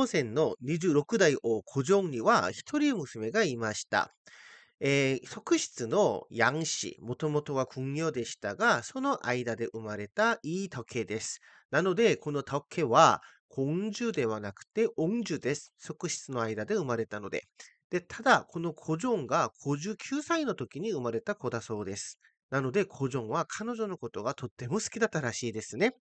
朝鮮の26代王古城には一人娘がいました。えー、側室のヤン氏、もともとは軍用でしたが、その間で生まれたいい時計です。なので、この時計は、根樹ではなくて、恩樹です。側室の間で生まれたので。で、ただ、この古城が59歳の時に生まれた子だそうです。なので、コジョンは彼女のことがとっても好きだったらしいですね。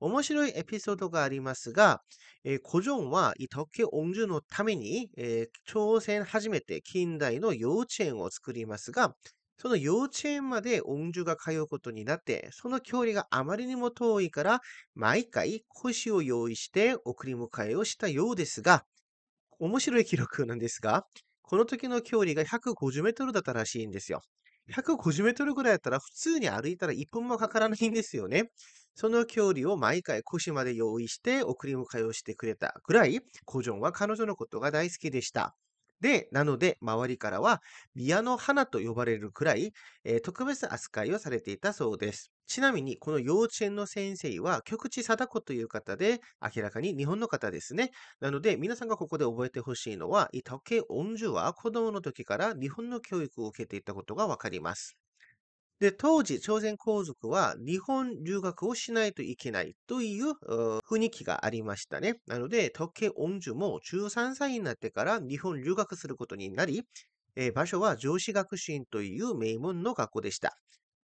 面白いエピソードがありますが、えー、コジョンはイトケ王女のために、えー、朝鮮初めて近代の幼稚園を作りますが、その幼稚園まで音樹が通うことになって、その距離があまりにも遠いから、毎回腰を用意して送り迎えをしたようですが、面白い記録なんですが、この時の距離が150メートルだったらしいんですよ。150メートルぐらいだったら普通に歩いたら1分もかからないんですよね。その距離を毎回腰まで用意して送り迎えをしてくれたぐらい、コジョンは彼女のことが大好きでした。で、なので、周りからは、宮の花と呼ばれるくらい、えー、特別扱いをされていたそうです。ちなみに、この幼稚園の先生は、極地貞子という方で、明らかに日本の方ですね。なので、皆さんがここで覚えてほしいのは、伊藤家恩寿は子供の時から日本の教育を受けていたことがわかります。で、当時、朝鮮皇族は日本留学をしないといけないという雰囲気がありましたね。なので、時計恩寿も13歳になってから日本留学することになり、えー、場所は上司学習院という名門の学校でした。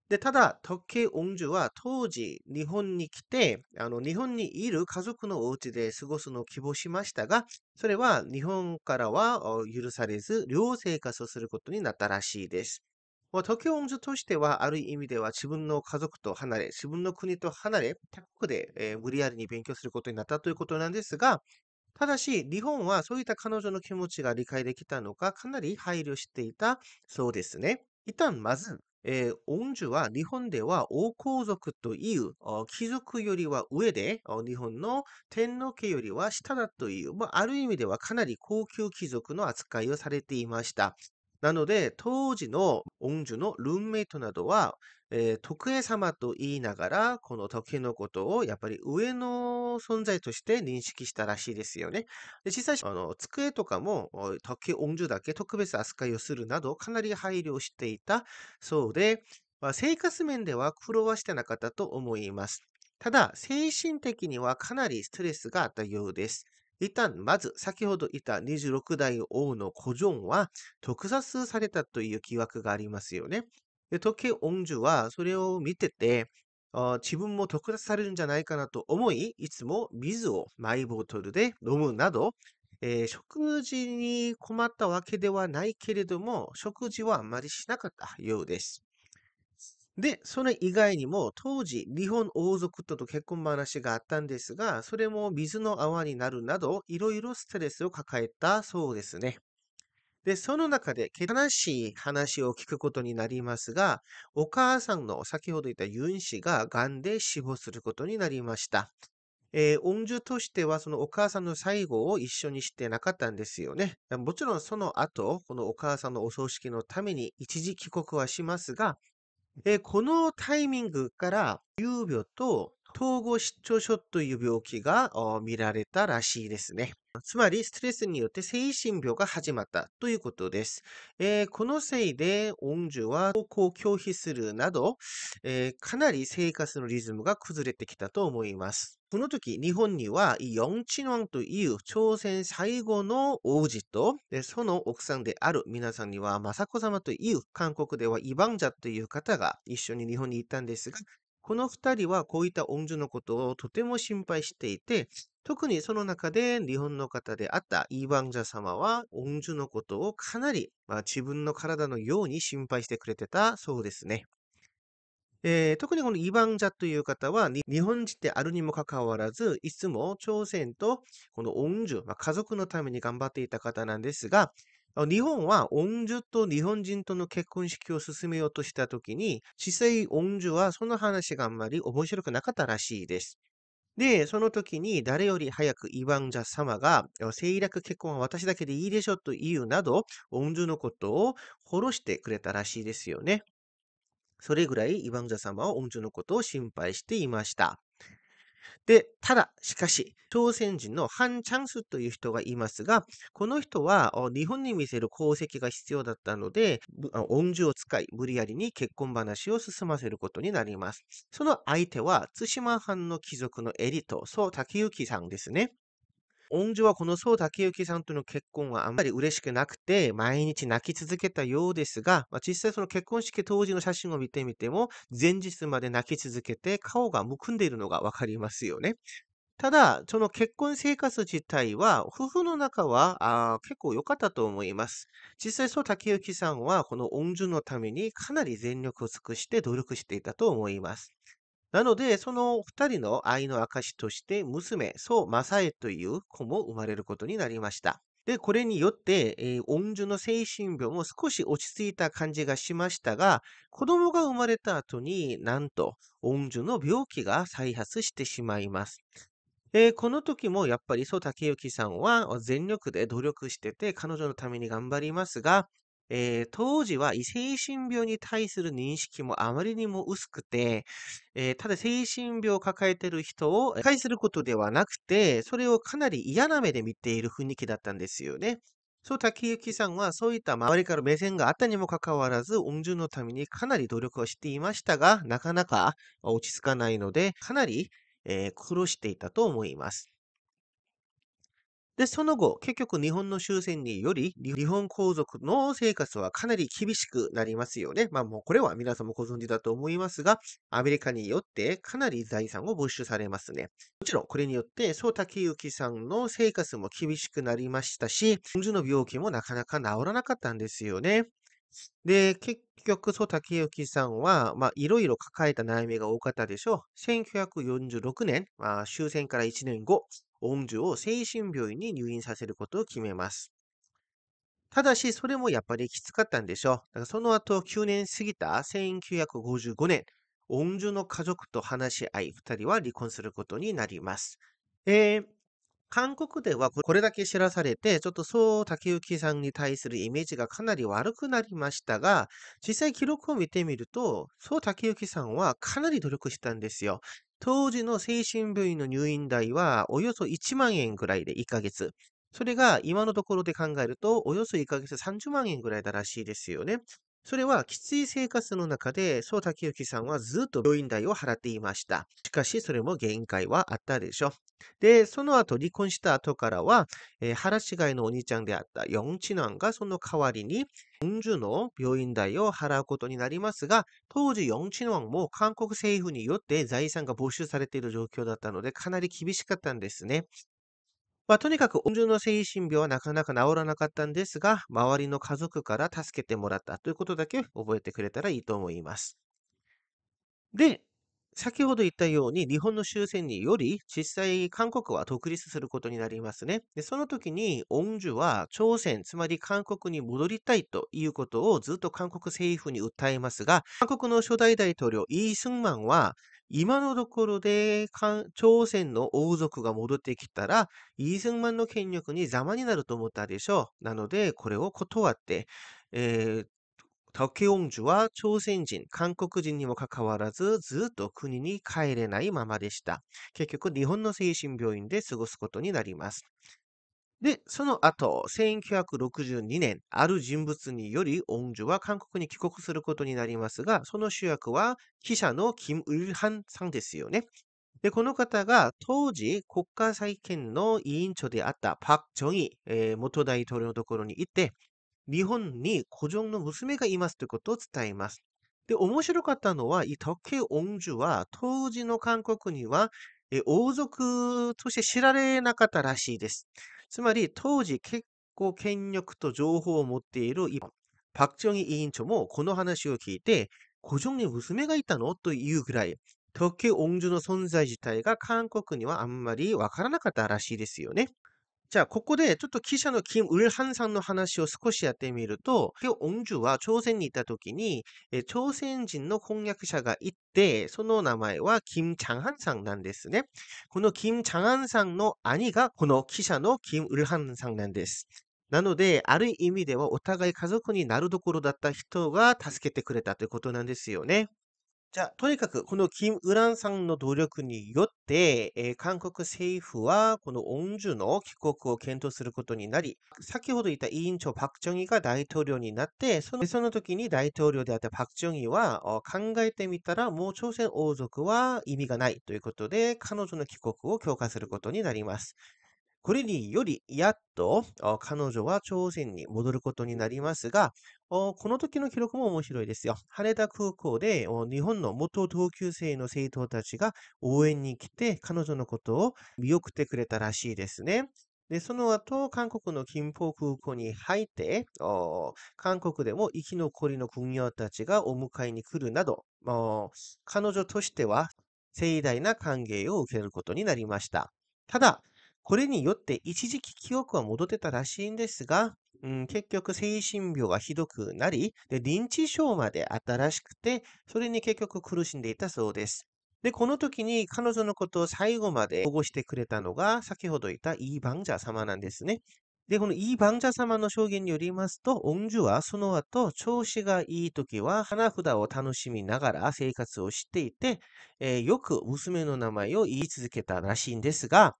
で、ただ、時計恩寿は当時、日本に来て、あの、日本にいる家族のお家で過ごすのを希望しましたが、それは日本からは許されず、寮生活をすることになったらしいです。まあ、時計恩寿としては、ある意味では自分の家族と離れ、自分の国と離れ、他国で、えー、無理やりに勉強することになったということなんですが、ただし、日本はそういった彼女の気持ちが理解できたのか、かなり配慮していたそうですね。一旦まず、えー、は日本では王皇族という貴族よりは上で、日本の天皇家よりは下だという、まあ、ある意味ではかなり高級貴族の扱いをされていました。なので、当時の恩樹のルームメイトなどは、えー、徳江様と言いながら、この時のことをやっぱり上の存在として認識したらしいですよね。で実際、あの机とかも時恩樹だけ特別扱いをするなど、かなり配慮していたそうで、まあ、生活面では苦労はしてなかったと思います。ただ、精神的にはかなりストレスがあったようです。一旦、まず、先ほど言った26代王の古城は、特撮されたという疑惑がありますよね。で、時計王女は、それを見てて、自分も特撮されるんじゃないかなと思い、いつも水をマイボトルで飲むなど、えー、食事に困ったわけではないけれども、食事はあまりしなかったようです。で、それ以外にも、当時、日本王族と結婚話があったんですが、それも水の泡になるなど、いろいろストレスを抱えたそうですね。で、その中で、悲しい話を聞くことになりますが、お母さんの先ほど言ったユン氏が癌で死亡することになりました。えー、恩寿としては、そのお母さんの最後を一緒にしてなかったんですよね。もちろんその後、このお母さんのお葬式のために一時帰国はしますが、で、このタイミングから10秒と統合失調症という病気が見られたらしいですね。つまり、ストレスによって精神病が始まったということです。えー、このせいで、恩寿は登校を拒否するなど、えー、かなり生活のリズムが崩れてきたと思います。この時、日本には、ヨンチノンという朝鮮最後の王子と、その奥さんである皆さんには、雅子様という韓国ではイバンジャという方が一緒に日本に行ったんですが、この二人はこういった恩師のことをとても心配していて、特にその中で日本の方であったイーバンジャ様は恩師のことをかなり、まあ、自分の体のように心配してくれてたそうですね。えー、特にこのイバンジャという方は日本人であるにもかかわらず、いつも朝鮮とこの恩師、まあ、家族のために頑張っていた方なんですが、日本は恩女と日本人との結婚式を進めようとしたときに、実際恩女はその話があんまり面白くなかったらしいです。で、その時に誰より早くイワンジャ様が、政略結婚は私だけでいいでしょと言うなど、恩女のことを殺してくれたらしいですよね。それぐらいイワンジャ様は恩女のことを心配していました。で、ただ、しかし、朝鮮人のハン・チャンスという人がいますが、この人は日本に見せる功績が必要だったので、恩珠を使い、無理やりに結婚話を進ませることになります。その相手は、対馬藩の貴族のエリート、宋竹幸さんですね。恩女はこの宋竹幸さんとの結婚はあんまり嬉しくなくて、毎日泣き続けたようですが、まあ、実際その結婚式当時の写真を見てみても、前日まで泣き続けて顔がむくんでいるのがわかりますよね。ただ、その結婚生活自体は、夫婦の中は結構良かったと思います。実際、そう、竹内さんは、この恩順のためにかなり全力を尽くして努力していたと思います。なので、その二人の愛の証として、娘、そ正マサエという子も生まれることになりました。で、これによって、えー、恩樹の精神病も少し落ち着いた感じがしましたが、子供が生まれた後になんと、恩樹の病気が再発してしまいます。えー、この時もやっぱり蘇竹幸さんは全力で努力してて、彼女のために頑張りますが、えー、当時は精神病に対する認識もあまりにも薄くて、えー、ただ精神病を抱えている人を介することではなくて、それをかなり嫌な目で見ている雰囲気だったんですよね。そう、竹幸さんはそういった周りから目線があったにもかかわらず、恩順のためにかなり努力をしていましたが、なかなか落ち着かないので、かなり、えー、苦労していたと思います。で、その後、結局日本の終戦により、日本皇族の生活はかなり厳しくなりますよね。まあもうこれは皆さんもご存知だと思いますが、アメリカによってかなり財産を没収されますね。もちろんこれによって、そう竹幸さんの生活も厳しくなりましたし、真珠の病気もなかなか治らなかったんですよね。で、結局、そう、竹幸さんは、まあ、いろいろ抱えた悩みが多かったでしょう。1946年、まあ、終戦から1年後、恩寿を精神病院に入院させることを決めます。ただし、それもやっぱりきつかったんでしょう。だからその後、9年過ぎた1955年、恩寿の家族と話し合い、2人は離婚することになります。えー、韓国ではこれだけ知らされて、ちょっとそう竹内さんに対するイメージがかなり悪くなりましたが、実際記録を見てみると、そう竹内さんはかなり努力したんですよ。当時の精神部位の入院代はおよそ1万円ぐらいで1ヶ月。それが今のところで考えると、およそ1ヶ月30万円ぐらいだらしいですよね。それはきつい生活の中で、そう竹幸さんはずっと病院代を払っていました。しかし、それも限界はあったでしょ。で、その後離婚した後からは、えー、腹違いのお兄ちゃんであった四次男がその代わりに40の病院代を払うことになりますが、当時四次男も韓国政府によって財産が没収されている状況だったので、かなり厳しかったんですね。まあ、とにかく、音中の精神病はなかなか治らなかったんですが、周りの家族から助けてもらったということだけ覚えてくれたらいいと思います。で、先ほど言ったように、日本の終戦により、実際韓国は独立することになりますね。でその時に、オンジュは朝鮮、つまり韓国に戻りたいということをずっと韓国政府に訴えますが、韓国の初代大統領、イ・ー・スンマンは、今のところで朝鮮の王族が戻ってきたら、イ・ー・スンマンの権力に邪魔になると思ったでしょう。なので、これを断って、えー、タケオンジュは朝鮮人、韓国人にもかかわらず、ずっと国に帰れないままでした。結局、日本の精神病院で過ごすことになります。で、その後、1962年、ある人物により、恩樹は韓国に帰国することになりますが、その主役は、記者のキム・ウルハンさんですよね。で、この方が当時国家再建の委員長であったパク・ジョンイ、元大統領のところに行って、日本に古城の娘がいますということを伝えます。で、面白かったのは、이덕혜옹주は、当時の韓国には、王族として知られなかったらしいです。つまり、当時結構権力と情報を持っているパクチョン委員長もこの話を聞いて、古城に娘がいたのというぐらい、特権恩寿の存在自体が韓国にはあんまりわからなかったらしいですよね。じゃあ、ここでちょっと記者のキム・ウルハンさんの話を少しやってみると、恩ュは朝鮮に行った時に、朝鮮人の婚約者がいて、その名前はキム・チャンハンさんなんですね。このキム・チャンハンさんの兄がこの記者のキム・ウルハンさんなんです。なので、ある意味ではお互い家族になるところだった人が助けてくれたということなんですよね。じゃあ、とにかく、このキム・ウランさんの努力によって、えー、韓国政府は、この恩ュの帰国を検討することになり、先ほど言った委員長パク・チョンギが大統領になって、そのその時に大統領であったパク・チョンギは、考えてみたら、もう朝鮮王族は意味がないということで、彼女の帰国を強化することになります。これにより、やっと彼女は朝鮮に戻ることになりますが、この時の記録も面白いですよ。羽田空港で日本の元同級生の生徒たちが応援に来て彼女のことを見送ってくれたらしいですね。で、その後、韓国の金峰空港に入って、韓国でも生き残りの軍用たちがお迎えに来るなど、彼女としては盛大な歓迎を受けることになりました。ただ、これによって一時期記憶は戻ってたらしいんですが、うん、結局精神病がひどくなり、で、認知症まであったらしくて、それに結局苦しんでいたそうです。で、この時に彼女のことを最後まで保護してくれたのが、先ほど言ったイーバンジャ様なんですね。で、このイーバンジャ様の証言によりますと、恩樹はその後、調子がいい時は花札を楽しみながら生活をしていて、えー、よく娘の名前を言い続けたらしいんですが、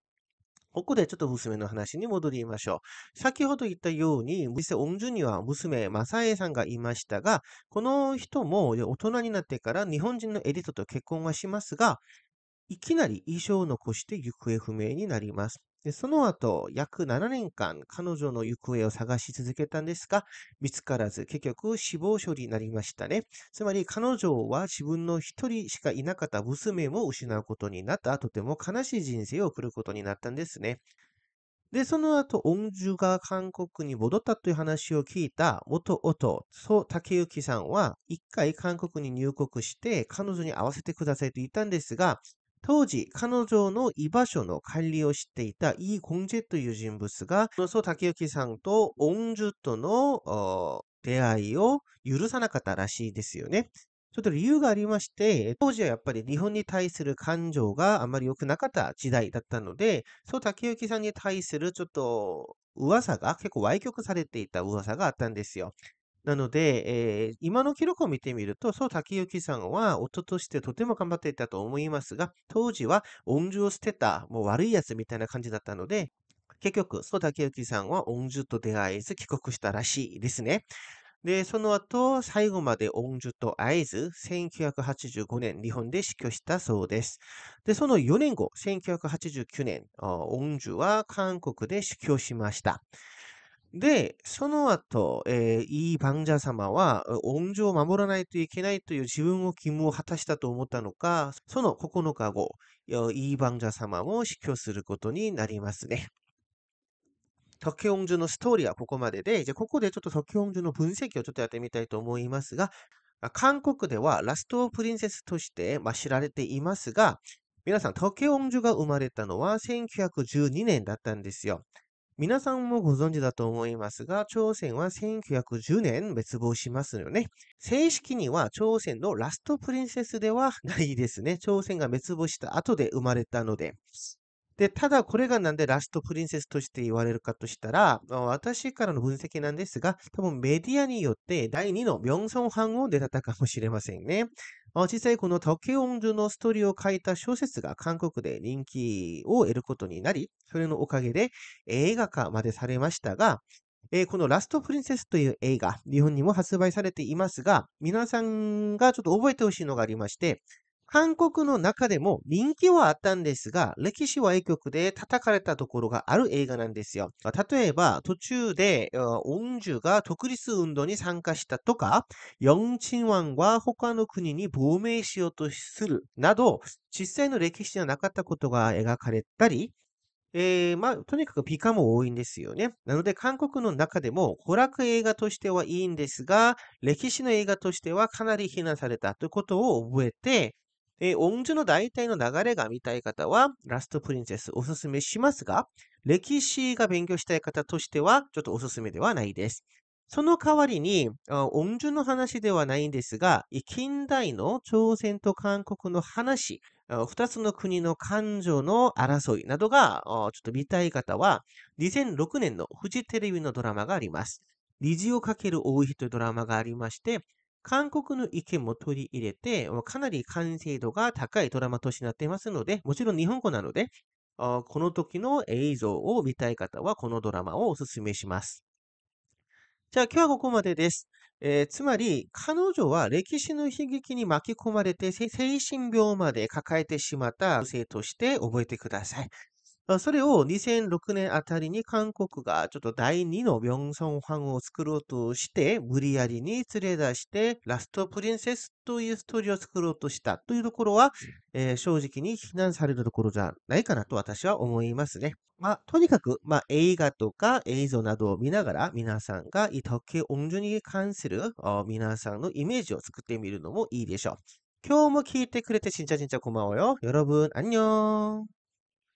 ここでちょっと娘の話に戻りましょう。先ほど言ったように、実際、オンジュには娘、マサエさんがいましたが、この人も大人になってから日本人のエリートと結婚はしますが、いきなり衣装を残して行方不明になります。で、その後、約7年間、彼女の行方を探し続けたんですが、見つからず、結局死亡処理になりましたね。つまり、彼女は自分の一人しかいなかった娘も失うことになった、とても悲しい人生を送ることになったんですね。で、その後、恩珠が韓国に戻ったという話を聞いた元夫、ソ・タケユキさんは、一回韓国に入国して、彼女に会わせてくださいと言ったんですが、当時、彼女の居場所の管理をしていたイ・ー・ゴンジェという人物が、そのソ・タケユキさんとオンジュとの出会いを許さなかったらしいですよね。ちょっと理由がありまして、当時はやっぱり日本に対する感情があまり良くなかった時代だったので、そう竹内さんに対するちょっと噂が結構歪曲されていた噂があったんですよ。なので、えー、今の記録を見てみると、そう竹幸さんは夫としてとても頑張っていたと思いますが、当時は恩寿を捨てた、もう悪いやつみたいな感じだったので、結局、そう竹幸さんは恩寿と出会えず帰国したらしいですね。で、その後、最後まで恩寿と会えず、1985年、日本で死去したそうです。で、その4年後、1989年、恩寿は韓国で死去しました。で、その後、えー、いい番者様は、恩情を守らないといけないという自分の義務を果たしたと思ったのか、その9日後、いい番者様も死去することになりますね。時計音順のストーリーはここまでで、じゃあここでちょっと時計音順の分析をちょっとやってみたいと思いますが、韓国ではラストプリンセスとして、まあ、知られていますが、皆さん、時計音樹が生まれたのは1912年だったんですよ。皆さんもご存知だと思いますが、朝鮮は1910年滅亡しますよね。正式には朝鮮のラストプリンセスではないですね。朝鮮が滅亡した後で生まれたので。で、ただこれがなんでラストプリンセスとして言われるかとしたら、私からの分析なんですが、多分メディアによって第2の明ョンンハンを出たかもしれませんね。実際この竹音図のストーリーを書いた小説が韓国で人気を得ることになり、それのおかげで映画化までされましたが、えー、このラストプリンセスという映画、日本にも発売されていますが、皆さんがちょっと覚えてほしいのがありまして、韓国の中でも人気はあったんですが、歴史は曲で叩かれたところがある映画なんですよ。例えば、途中で、オンジュが独立運動に参加したとか、ヨンチンワンは他の国に亡命しようとするなど、実際の歴史じゃなかったことが描かれたり、えー、まあ、とにかく美化も多いんですよね。なので、韓国の中でも、娯楽映画としてはいいんですが、歴史の映画としてはかなり非難されたということを覚えて、えー、音順の大体の流れが見たい方は、ラストプリンセスおすすめしますが、歴史が勉強したい方としては、ちょっとおすすめではないです。その代わりに、音順の話ではないんですが、近代の朝鮮と韓国の話、二つの国の感情の争いなどが、ちょっと見たい方は、2006年のフジテレビのドラマがあります。虹をかける王というドラマがありまして、韓国の意見も取り入れて、かなり完成度が高いドラマとしなっていますので、もちろん日本語なので、この時の映像を見たい方はこのドラマをお勧めします。じゃあ今日はここまでです。えー、つまり、彼女は歴史の悲劇に巻き込まれて精神病まで抱えてしまった女性として覚えてください。それを2006年あたりに韓国がちょっと第2の明ョンファンを作ろうとして、無理やりに連れ出して、ラストプリンセスというストーリーを作ろうとしたというところは、えー、正直に非難されるところじゃないかなと私は思いますね。まあ、とにかく、まあ、映画とか映像などを見ながら、皆さんがイトケオンジュに関する皆さんのイメージを作ってみるのもいいでしょう。今日も聞いてくれてちちちんゃ진짜진よ고마워 요。 여러 분、 ーん。